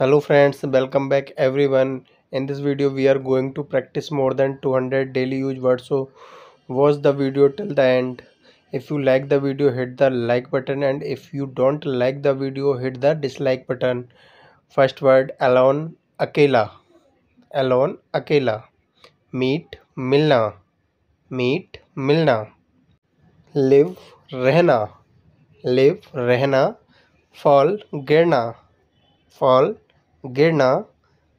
hello friends welcome back everyone in this video we are going to practice more than 200 daily use words so watch the video till the end if you like the video hit the like button and if you don't like the video hit the dislike button first word alone akela alone akela meet milna meet milna live rehna live rehna fall girna fall गिरना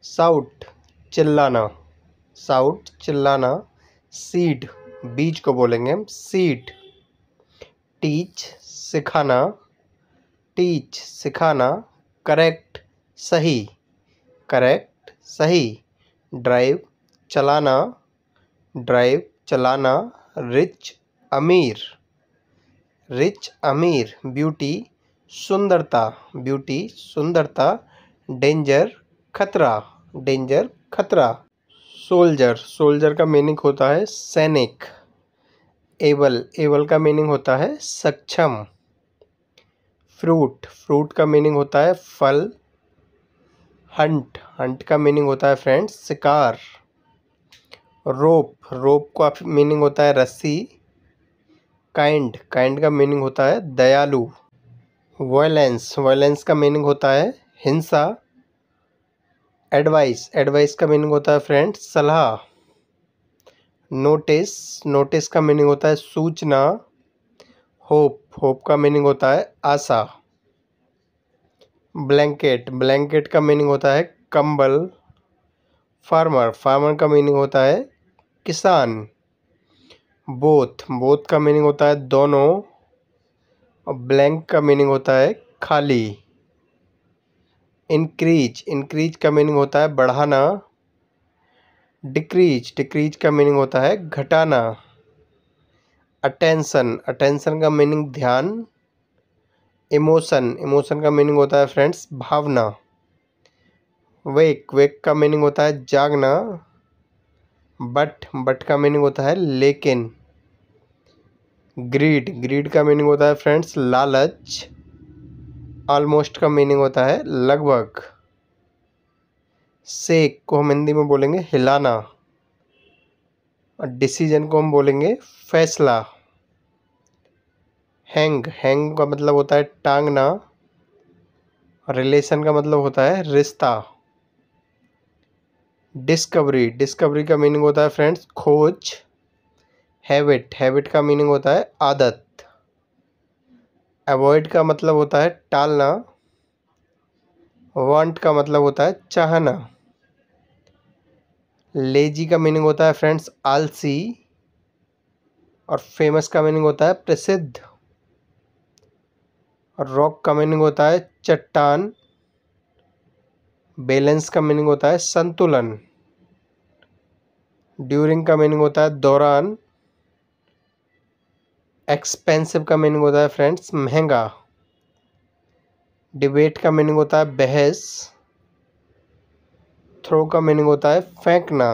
shout चिल्लाना साउट चिल्लाना seat बीज को बोलेंगे हम seed teach सिखाना teach सिखाना correct सही करेक्ट सही ड्राइव चलाना ड्राइव चलाना रिच अमीर रिच अमीर ब्यूटी सुंदरता ब्यूटी सुंदरता डेंजर खतरा डेंजर खतरा सोल्जर सोल्जर का मीनिंग होता है सैनिक एबल एबल का मीनिंग होता है सक्षम फ्रूट फ्रूट का मीनिंग होता है फल हंट हंट का मीनिंग होता है फ्रेंड्स शिकार रोप रोप का मीनिंग होता है रस्सी काइंड काइंड का मीनिंग होता है दयालु वायलेंस वायलेंस का मीनिंग होता है हिंसा एडवाइस एडवाइस का मीनिंग होता है फ्रेंड सलाह नोटिस नोटिस का मीनिंग होता है सूचना होप होप का मीनिंग होता है आशा ब्लैंकेट ब्लैंकेट का मीनिंग होता है कंबल फार्मर फार्मर का मीनिंग होता है किसान बोथ बोथ का मीनिंग होता है दोनों और ब्लैंक का मीनिंग होता है खाली इंक्रीज इंक्रीज का मीनिंग होता है बढ़ाना डिक्रीज डिक्रीज का मीनिंग होता है घटाना अटेंसन अटेंसन का मीनिंग ध्यान इमोशन इमोशन का मीनिंग होता है फ्रेंड्स भावना वेक वेक का मीनिंग होता है जागना बट बट का मीनिंग होता है लेकिन ग्रीड ग्रीड का मीनिंग होता है फ्रेंड्स लालच ऑलमोस्ट का मीनिंग होता है लगभग सेक को हम हिंदी में बोलेंगे हिलाना और डिसीजन को हम बोलेंगे फैसला हैंग हैंग का मतलब होता है टांगना रिलेशन का मतलब होता है रिश्ता डिस्कवरी डिस्कवरी का मीनिंग होता है फ्रेंड्स खोज हैबिट हैबिट का मीनिंग होता है आदत अवॉइड का मतलब होता है टालना वांट का मतलब होता है चाहना लेजी का मीनिंग होता है फ्रेंड्स आलसी और फेमस का मीनिंग होता है प्रसिद्ध और रॉक का मीनिंग होता है चट्टान बैलेंस का मीनिंग होता है संतुलन ड्यूरिंग का मीनिंग होता है दौरान एक्सपेंसिव का मीनिंग होता है फ्रेंड्स महंगा डिबेट का मीनिंग होता है बहस थ्रो का मीनिंग होता है फेंकना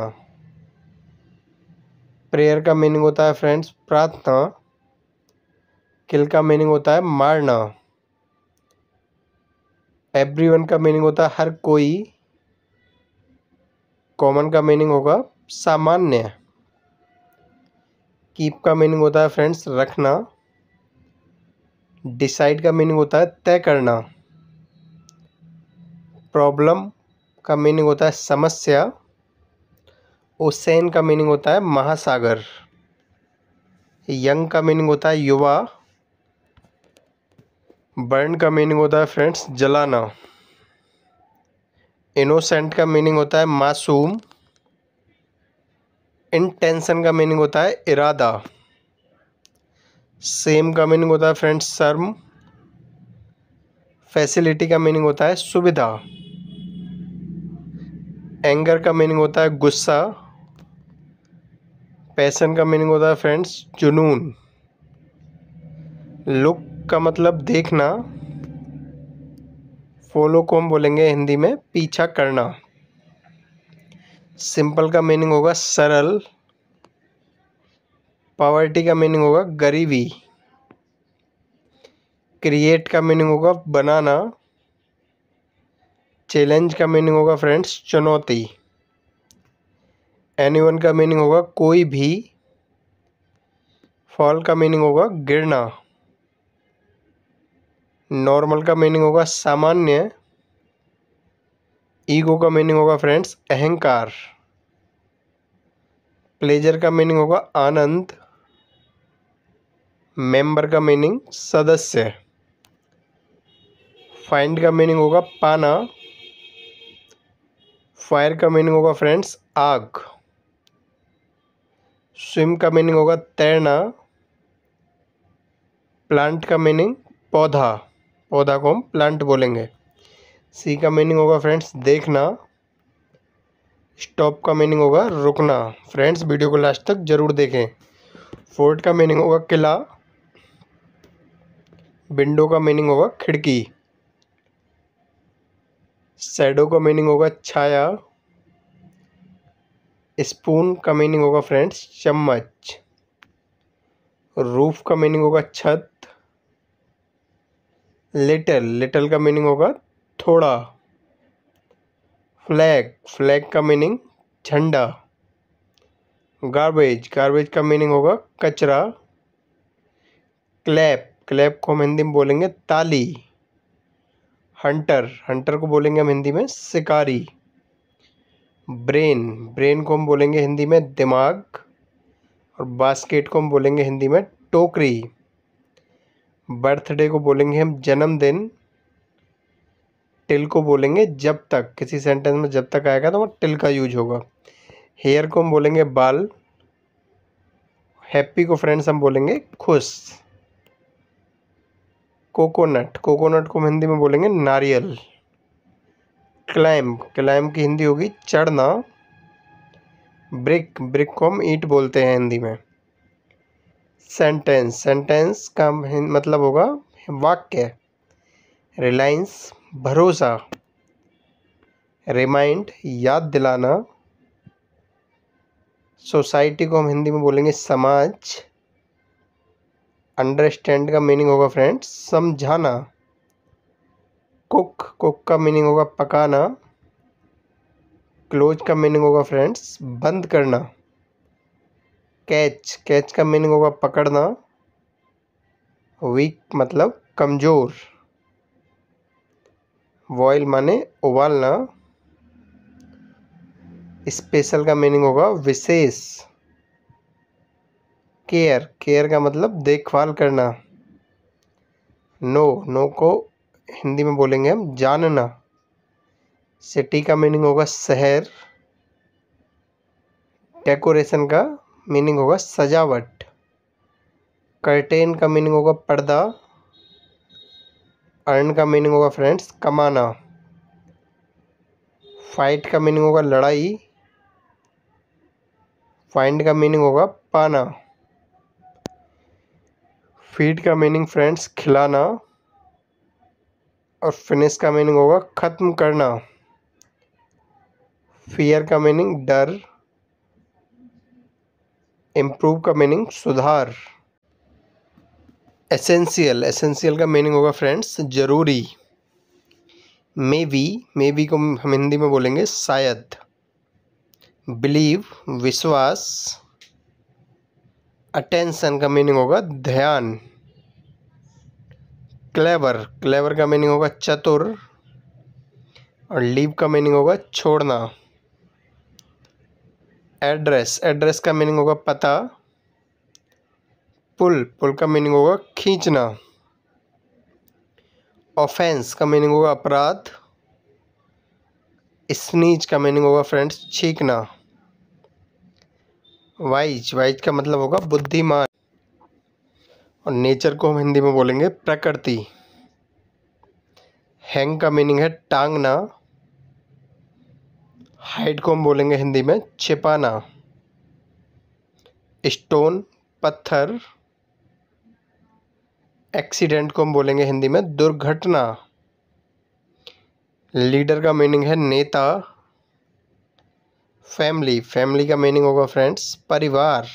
प्रेयर का मीनिंग होता है फ्रेंड्स प्रार्थना किल का मीनिंग होता है मारना एवरीवन का मीनिंग होता है हर कोई कॉमन का मीनिंग होगा सामान्य कीप का मीनिंग होता है फ्रेंड्स रखना डिसाइड का मीनिंग होता है तय करना प्रॉब्लम का मीनिंग होता है समस्या ओसेन का मीनिंग होता है महासागर यंग का मीनिंग होता है युवा बर्न का मीनिंग होता है फ्रेंड्स जलाना इनोसेंट का मीनिंग होता है मासूम इंटेंशन का मीनिंग होता है इरादा सेम का मीनिंग होता है फ्रेंड्स सर्म फैसिलिटी का मीनिंग होता है सुविधा एंगर का मीनिंग होता है गुस्सा पैसन का मीनिंग होता है फ्रेंड्स जुनून लुक का मतलब देखना फॉलो को हम बोलेंगे हिंदी में पीछा करना सिंपल का मीनिंग होगा सरल पावर्टी का मीनिंग होगा गरीबी क्रिएट का मीनिंग होगा बनाना चैलेंज का मीनिंग होगा फ्रेंड्स चुनौती एनीवन का मीनिंग होगा कोई भी फॉल का मीनिंग होगा गिरना नॉर्मल का मीनिंग होगा सामान्य ईगो का मीनिंग होगा फ्रेंड्स अहंकार प्लेजर का मीनिंग होगा आनंद मेंबर का मीनिंग सदस्य फाइंड का मीनिंग होगा पाना फायर का मीनिंग होगा फ्रेंड्स आग स्विम का मीनिंग होगा तैरना प्लांट का मीनिंग पौधा पौधा को हम प्लांट बोलेंगे सी का मीनिंग होगा फ्रेंड्स देखना स्टॉप का मीनिंग होगा रुकना फ्रेंड्स वीडियो को लास्ट तक ज़रूर देखें फोर्ट का मीनिंग होगा किला विंडो का मीनिंग होगा खिड़की सैडो का मीनिंग होगा छाया स्पून का मीनिंग होगा फ्रेंड्स चम्मच रूफ का मीनिंग होगा छत लिटल लिटल का मीनिंग होगा थोड़ा फ्लैग फ्लैग का मीनिंग झंडा गार्बेज गार्बेज का मीनिंग होगा कचरा क्लैप क्लैप को हम हिंदी में बोलेंगे ताली हंटर हंटर को बोलेंगे हम हिंदी में शिकारी ब्रेन ब्रेन को हम बोलेंगे हिंदी में दिमाग और बास्केट को हम बोलेंगे हिंदी में टोकरी बर्थडे को बोलेंगे हम जन्मदिन टिल को बोलेंगे जब तक किसी सेंटेंस में जब तक आएगा तो वहाँ टिल का यूज होगा हेयर को हम बोलेंगे बाल हैप्पी को फ्रेंड्स हम बोलेंगे खुश कोकोनट कोकोनट को हम हिंदी में बोलेंगे नारियल क्लाइम क्लाइम की हिंदी होगी चढ़ना ब्रिक ब्रिक को हम ईट बोलते हैं हिंदी में सेंटेंस सेंटेंस का मतलब होगा वाक्य रिलायंस भरोसा रिमाइंड याद दिलाना सोसाइटी को हम हिंदी में बोलेंगे समाज अंडरस्टैंड का मीनिंग होगा फ्रेंड्स समझाना कुक कुक का मीनिंग होगा पकाना क्लोज का मीनिंग होगा फ्रेंड्स बंद करना कैच कैच का मीनिंग होगा पकड़ना वीक मतलब कमज़ोर बॉयल माने उबालना स्पेशल का मीनिंग होगा विशेष केयर केयर का मतलब देखभाल करना नो नो को हिंदी में बोलेंगे हम जानना सिटी का मीनिंग होगा शहर डेकोरेशन का मीनिंग होगा सजावट कर्टेन का मीनिंग होगा पर्दा अर्न का मीनिंग होगा फ्रेंड्स कमाना फाइट का मीनिंग होगा लड़ाई फाइंड का मीनिंग होगा पाना फीड का मीनिंग फ्रेंड्स खिलाना और फिनिश का मीनिंग होगा ख़त्म करना फियर का मीनिंग डर इम्प्रूव का मीनिंग सुधार एसेंशियल एसेंशियल का मीनिंग होगा फ्रेंड्स ज़रूरी मे वी मे वी को हम हिंदी में बोलेंगे शायद बिलीव विश्वास अटेंशन का मीनिंग होगा ध्यान क्लेवर क्लेवर का मीनिंग होगा चतुर और लीव का मीनिंग होगा छोड़ना एड्रेस एड्रेस का मीनिंग होगा पता पुल पुल का मीनिंग होगा खींचना ऑफेंस का मीनिंग होगा अपराध स्नीच का मीनिंग होगा फ्रेंड्स छींकना वाइज वाइज का मतलब होगा बुद्धिमान और नेचर को हम हिंदी में बोलेंगे प्रकृति हैंग का मीनिंग है टांगना हाइट को हम बोलेंगे हिंदी में छिपाना स्टोन पत्थर एक्सीडेंट को हम बोलेंगे हिंदी में दुर्घटना लीडर का मीनिंग है नेता फैमिली फैमिली का मीनिंग होगा फ्रेंड्स परिवार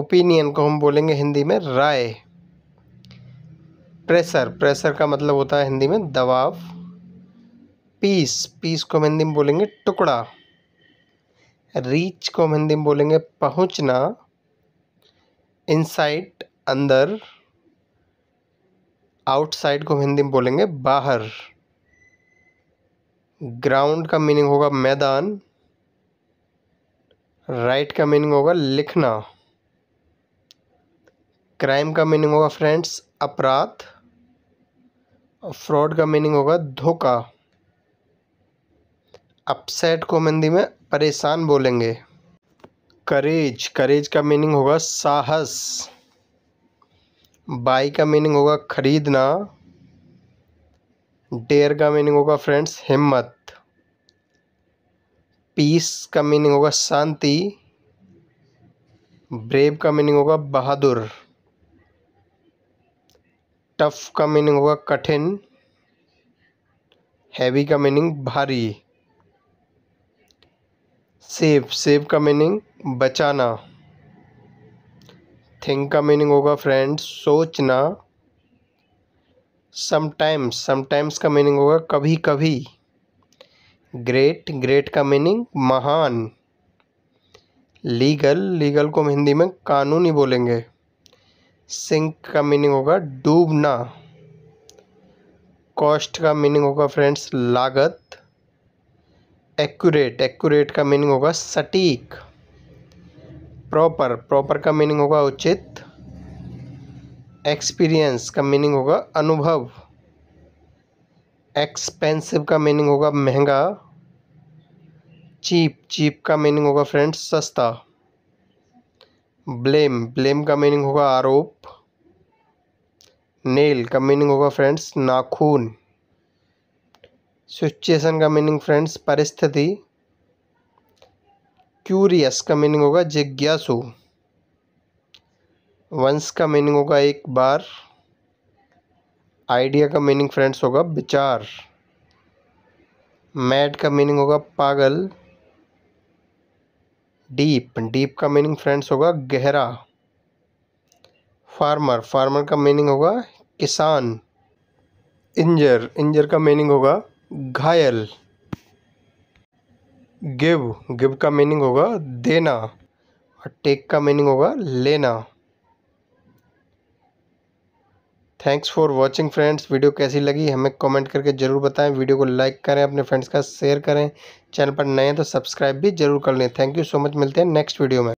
ओपिनियन को हम बोलेंगे हिंदी में राय प्रेशर प्रेशर का मतलब होता है हिंदी में दबाव पीस पीस को हम हिंदी में बोलेंगे टुकड़ा रीच को हम हिंदी में बोलेंगे पहुंचना इनसाइट अंदर आउटसाइड को हिंदी में बोलेंगे बाहर ग्राउंड का मीनिंग होगा मैदान राइट का मीनिंग होगा लिखना क्राइम का मीनिंग होगा फ्रेंड्स अपराध और फ्रॉड का मीनिंग होगा धोखा अपसेट को हिंदी में परेशान बोलेंगे करेज करेज का मीनिंग होगा साहस बाई का मीनिंग होगा खरीदना डेयर का मीनिंग होगा फ्रेंड्स हिम्मत पीस का मीनिंग होगा शांति ब्रेव का मीनिंग होगा बहादुर टफ का मीनिंग होगा कठिन हैवी का मीनिंग भारी सेफ सेफ का मीनिंग बचाना थिंक का मीनिंग होगा फ्रेंड्स सोचना समटाइम्स समटाइम्स का मीनिंग होगा कभी कभी ग्रेट ग्रेट का मीनिंग महान लीगल लीगल को हम हिंदी में कानूनी बोलेंगे सिंक का मीनिंग होगा डूबना कॉस्ट का मीनिंग होगा फ्रेंड्स लागत एक्यूरेट एक्यूरेट का मीनिंग होगा सटीक प्रॉपर प्रॉपर का मीनिंग होगा उचित एक्सपीरियंस का मीनिंग होगा अनुभव एक्सपेंसिव का मीनिंग होगा महंगा चीप चीप का मीनिंग होगा फ्रेंड्स सस्ता ब्लेम ब्लेम का मीनिंग होगा आरोप नेल का मीनिंग होगा फ्रेंड्स नाखून सिचुएशन का मीनिंग फ्रेंड्स परिस्थिति क्यूरियस का मीनिंग होगा जिज्ञासु वंश का मीनिंग होगा एक बार आइडिया का मीनिंग फ्रेंड्स होगा विचार मैड का मीनिंग होगा पागल डीप डीप का मीनिंग फ्रेंड्स होगा गहरा फार्मर फार्मर का मीनिंग होगा किसान इंजर इंजर का मीनिंग होगा घायल गिव गिव का मीनिंग होगा देना और टेक का मीनिंग होगा लेना thanks for watching friends video कैसी लगी हमें कमेंट करके ज़रूर बताएं वीडियो को लाइक करें अपने फ्रेंड्स का शेयर करें चैनल पर नए हैं तो सब्सक्राइब भी जरूर कर लें थैंक यू सो मच मिलते हैं नेक्स्ट वीडियो में